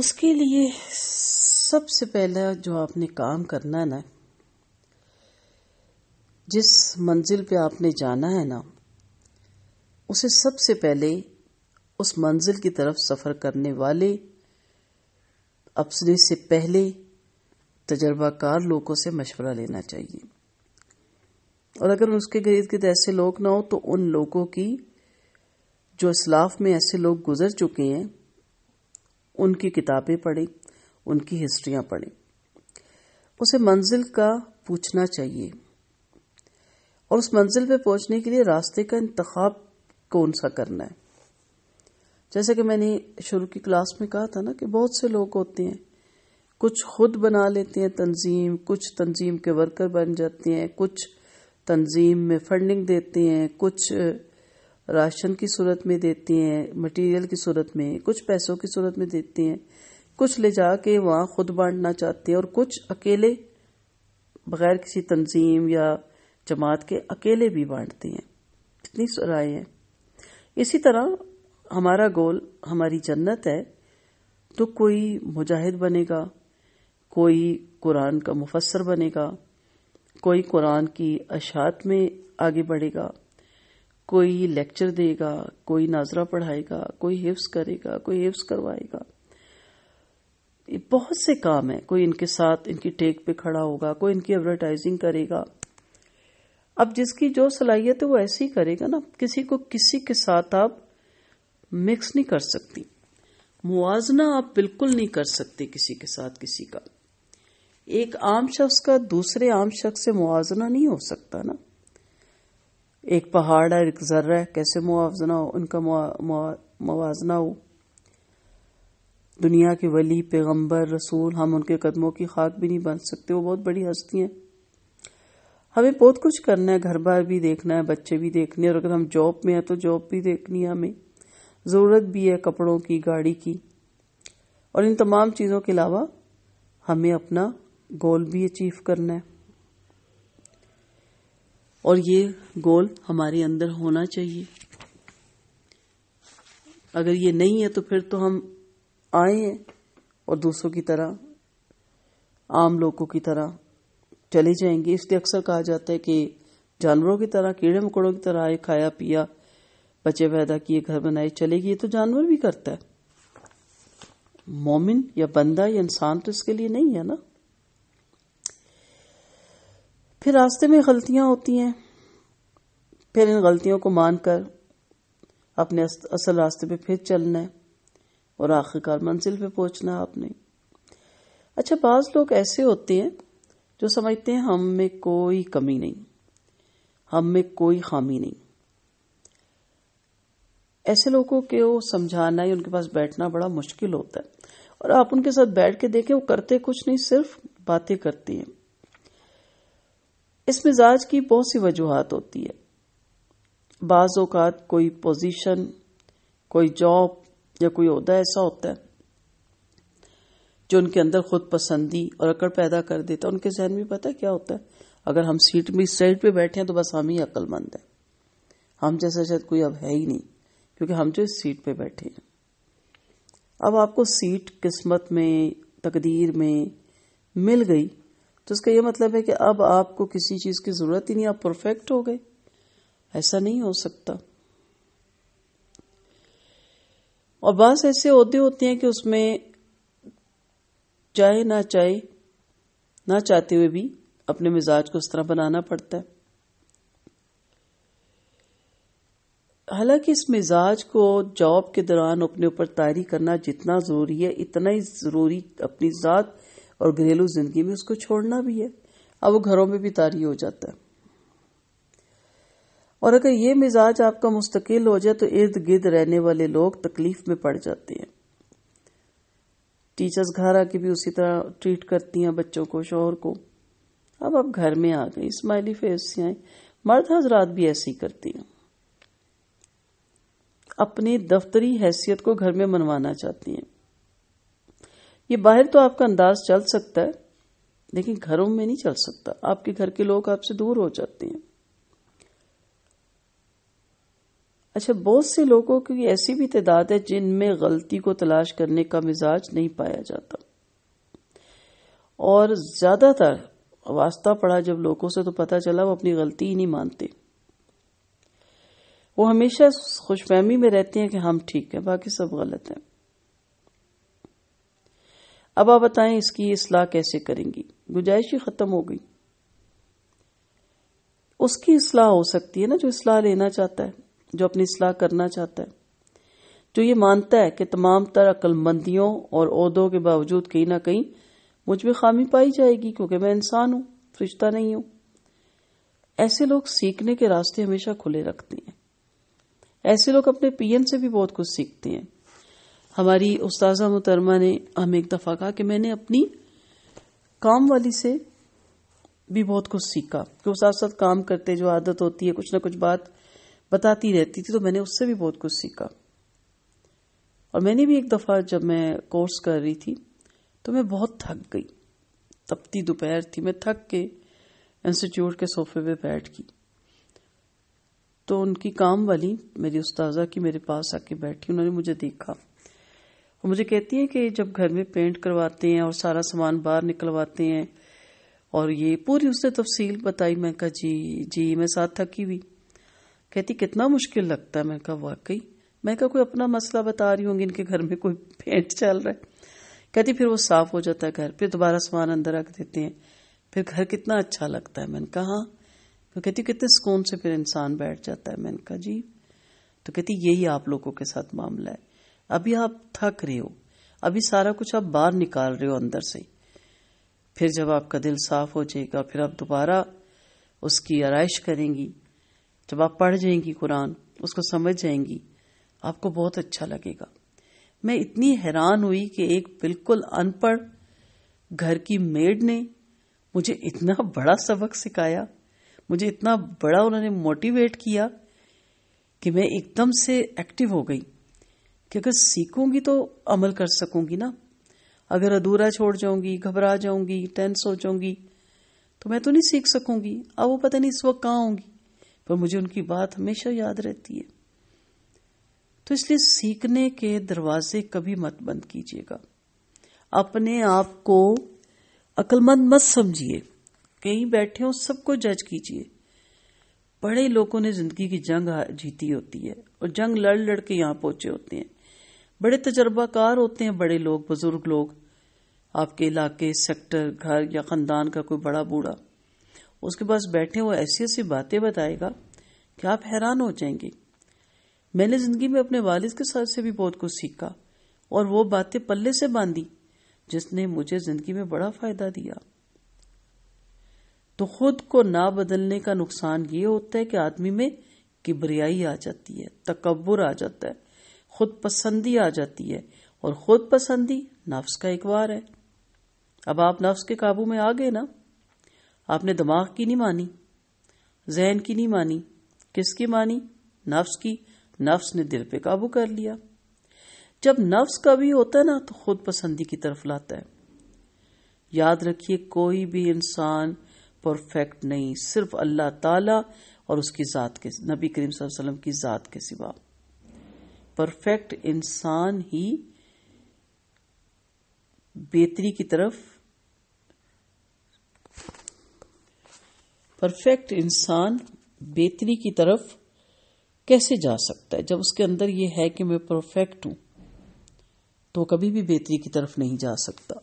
उसके लिए सबसे पहला जो आपने काम करना है ना जिस मंजिल पे आपने जाना है ना उसे सबसे पहले उस मंजिल की तरफ सफ़र करने वाले अपने से पहले तजर्बाकार लोगों से मशवरा लेना चाहिए और अगर उसके गरीब गिर्द ऐसे लोग ना हो तो उन लोगों की जो इसलाफ में ऐसे लोग गुजर चुके हैं उनकी किताबें पढ़ें उनकी हिस्ट्रियां पढ़ें उसे मंजिल का पूछना चाहिए और उस मंजिल पे पहुंचने के लिए रास्ते का इंतखब कौन सा करना है जैसे कि मैंने शुरू की क्लास में कहा था ना कि बहुत से लोग होते हैं कुछ खुद बना लेते हैं तंजीम कुछ तंजीम के वर्कर बन जाते हैं कुछ तंजीम में फंडिंग देते हैं कुछ राशन की सूरत में देती हैं मटेरियल की सूरत में कुछ पैसों की सूरत में देती हैं कुछ ले जाके वहाँ खुद बांटना चाहते हैं और कुछ अकेले बगैर किसी तंजीम या जमात के अकेले भी बांटते हैं इतनी राय है इसी तरह हमारा गोल हमारी जन्नत है तो कोई मुजाहिद बनेगा कोई कुरान का मुफसर बनेगा कोई कुरान की अशात में आगे बढ़ेगा कोई लेक्चर देगा कोई नाजरा पढ़ाएगा कोई हिफ्स करेगा कोई हिफ्स करवाएगा ये बहुत से काम है कोई इनके साथ इनकी टेक पे खड़ा होगा कोई इनकी एडवर्टाइजिंग करेगा अब जिसकी जो सलाहियत है वो ऐसे ही करेगा ना किसी को किसी के साथ आप मिक्स नहीं कर सकती मुआजना आप बिल्कुल नहीं कर सकते किसी के साथ किसी का एक आम शख्स का दूसरे आम शख्स से मुआजना नहीं हो सकता ना एक पहाड़ है एक जर्रा है कैसे मुआवजना हो उनका मुआवजना हो दुनिया के वली पैगंबर रसूल हम उनके कदमों की खाक भी नहीं बन सकते वो बहुत बड़ी हस्ती हैं हमें बहुत कुछ करना है घर बार भी देखना है बच्चे भी देखने और अगर हम जॉब में हैं तो जॉब भी देखनी है हमें ज़रूरत भी है कपड़ों की गाड़ी की और इन तमाम चीज़ों के अलावा हमें अपना गोल भी अचीव करना है और ये गोल हमारे अंदर होना चाहिए अगर ये नहीं है तो फिर तो हम आए हैं और दूसरों की तरह आम लोगों की तरह चले जाएंगे इसलिए अक्सर कहा जाता है कि जानवरों की तरह कीड़े मकोड़ों की तरह आए खाया पिया बच्चे पैदा किए घर बनाए चले गए तो जानवर भी करता है मोमिन या बंदा या इंसान तो इसके लिए नहीं है ना फिर रास्ते में गलतियां होती हैं फिर इन गलतियों को मानकर अपने असल रास्ते पे फिर चलना है और आखिरकार मंजिल पे पहुंचना है आपने अच्छा बाज लोग ऐसे होते हैं जो समझते हैं हम में कोई कमी नहीं हम में कोई खामी नहीं ऐसे लोगों के वो समझाना या उनके पास बैठना बड़ा मुश्किल होता है और आप उनके साथ बैठ के देखें वो करते कुछ नहीं सिर्फ बातें करती हैं इस मिजाज की बहुत सी वजूहत होती है बाज़ात कोई पोजीशन कोई जॉब या कोई अहदा ऐसा होता है जो उनके अंदर खुद पसंदी और अकड़ पैदा कर देता है उनके जहन में पता है क्या होता है अगर हम सीट में इस साइड पे बैठे हैं तो बस हम ही अक्लमंद हैं हम जैसा शायद कोई अब है ही नहीं क्योंकि हम जो इस सीट पे बैठे हैं अब आपको सीट किस्मत में तकदीर में मिल गई तो इसका यह मतलब है कि अब आपको किसी चीज की जरूरत ही नहीं आप परफेक्ट हो गए ऐसा नहीं हो सकता और बस ऐसे होते होते हैं कि उसमें चाहे ना चाहे ना चाहते हुए भी अपने मिजाज को उस तरह बनाना पड़ता है हालांकि इस मिजाज को जॉब के दौरान अपने ऊपर तारी करना जितना जरूरी है इतना ही जरूरी अपनी ज़ात और घरेलू जिंदगी में उसको छोड़ना भी है अब वो घरों में भी तारी हो जाता है और अगर ये मिजाज आपका मुस्तकिल हो जाए तो इर्द गिर्द रहने वाले लोग तकलीफ में पड़ जाते हैं टीचर्स घर आके भी उसी तरह ट्रीट करती हैं बच्चों को शोहर को अब आप घर में आ गए स्माइली फेस से आए मर्द हजरात भी ऐसे ही करती हैं अपनी दफ्तरी हैसियत को घर में मनवाना चाहती हैं ये बाहर तो आपका अंदाज चल सकता है लेकिन घरों में नहीं चल सकता आपके घर के लोग आपसे दूर हो जाते हैं अच्छा बहुत से लोगों की ऐसी भी तादाद है जिनमें गलती को तलाश करने का मिजाज नहीं पाया जाता और ज्यादातर वास्ता पड़ा जब लोगों से तो पता चला वो अपनी गलती ही नहीं मानते वो हमेशा खुशफहमी में रहते हैं कि हम ठीक है बाकी सब गलत हैं अब आप बताएं इसकी असलाह कैसे करेंगी गुंजाइश ही खत्म हो गई उसकी असलाह हो सकती है ना जो असलाह लेना चाहता है जो अपनी असलाह करना चाहता है जो ये मानता है कि तमाम तर अक्लमंदियों और उहदों के बावजूद कहीं ना कहीं मुझ में खामी पाई जाएगी क्योंकि मैं इंसान हूं फरिश्ता नहीं हूं ऐसे लोग सीखने के रास्ते हमेशा खुले रखते हैं ऐसे लोग अपने पीएन से भी बहुत कुछ सीखते हैं हमारी उस्ताजा मुतरमा ने हमें एक दफ़ा कहा कि मैंने अपनी काम वाली से भी बहुत कुछ सीखा कि वो साथ साथ काम करते जो आदत होती है कुछ ना कुछ बात बताती रहती थी तो मैंने उससे भी बहुत कुछ सीखा और मैंने भी एक दफ़ा जब मैं कोर्स कर रही थी तो मैं बहुत थक गई तपती दोपहर थी मैं थक के इंस्टीट्यूट के सोफे पे बैठ गई तो उनकी काम वाली मेरी उस्ताजा की मेरे पास आके बैठी उन्होंने मुझे देखा वो मुझे कहती हैं कि जब घर में पेंट करवाते हैं और सारा सामान बाहर निकलवाते हैं और ये पूरी उसने तफसील बताई मैं कहा जी जी मैं साथ थकी हुई कहती कितना मुश्किल लगता है मैं कहा वाकई मैं कहा कोई अपना मसला बता रही होंगी इनके घर में कोई पेंट चल रहा है कहती फिर वो साफ हो जाता है घर फिर दोबारा सामान अंदर रख देते हैं फिर घर कितना अच्छा लगता है मैंने कहा हाँ तो कहती कितने सुकून से फिर इंसान बैठ जाता है मैंने कहा जी तो कहती यही आप लोगों के साथ मामला है अभी आप थक रहे हो अभी सारा कुछ आप बाहर निकाल रहे हो अंदर से फिर जब आपका दिल साफ हो जाएगा फिर आप दोबारा उसकी आरइश करेंगी जब आप पढ़ जाएंगी कुरान उसको समझ जाएंगी आपको बहुत अच्छा लगेगा मैं इतनी हैरान हुई कि एक बिल्कुल अनपढ़ घर की मेड ने मुझे इतना बड़ा सबक सिखाया मुझे इतना बड़ा उन्होंने मोटिवेट किया कि मैं एकदम से एक्टिव हो गई क्योंकि सीखूंगी तो अमल कर सकूंगी ना अगर अधूरा छोड़ जाऊंगी घबरा जाऊंगी टेंस हो जाऊंगी तो मैं तो नहीं सीख सकूंगी अब वो पता नहीं इस वक्त कहाँ होंगी पर मुझे उनकी बात हमेशा याद रहती है तो इसलिए सीखने के दरवाजे कभी मत बंद कीजिएगा अपने आप को अकलमंद मत समझिए कहीं बैठे हो सबको जज कीजिए बड़े लोगों ने जिंदगी की जंग जीती होती है और जंग लड़ लड़ के यहां पहुंचे होते हैं बड़े तजर्बाकार होते हैं बड़े लोग बुजुर्ग लोग आपके इलाके सेक्टर घर या खानदान का कोई बड़ा बूढ़ा उसके पास बैठे वो ऐसी ऐसी बातें बताएगा कि आप हैरान हो जाएंगे मैंने जिंदगी में अपने वालिद के साथ से भी बहुत कुछ सीखा और वो बातें पल्ले से बांधी जिसने मुझे जिंदगी में बड़ा फायदा दिया तो खुद को ना बदलने का नुकसान ये होता है कि आदमी में किबरियाई आ जाती है तकबर आ जाता है खुद पसंदी आ जाती है और खुद पसंदी नफ्स का एक वार है अब आप नफ्स के काबू में आ गए ना आपने दिमाग की नहीं मानी जहन की नहीं मानी किसकी मानी नफ्स की नफ्स ने दिल पे काबू कर लिया जब नफ्स का भी होता है ना तो खुद पसंदी की तरफ लाता है याद रखिए कोई भी इंसान परफेक्ट नहीं सिर्फ अल्लाह ताला और उसकी ज़ात के नबी करीम वसल्लम की ज़ात के सिवा परफेक्ट इंसान ही बेहतरी की तरफ परफेक्ट इंसान बेहतरी की तरफ कैसे जा सकता है जब उसके अंदर यह है कि मैं परफेक्ट हूं तो कभी भी बेहतरी की तरफ नहीं जा सकता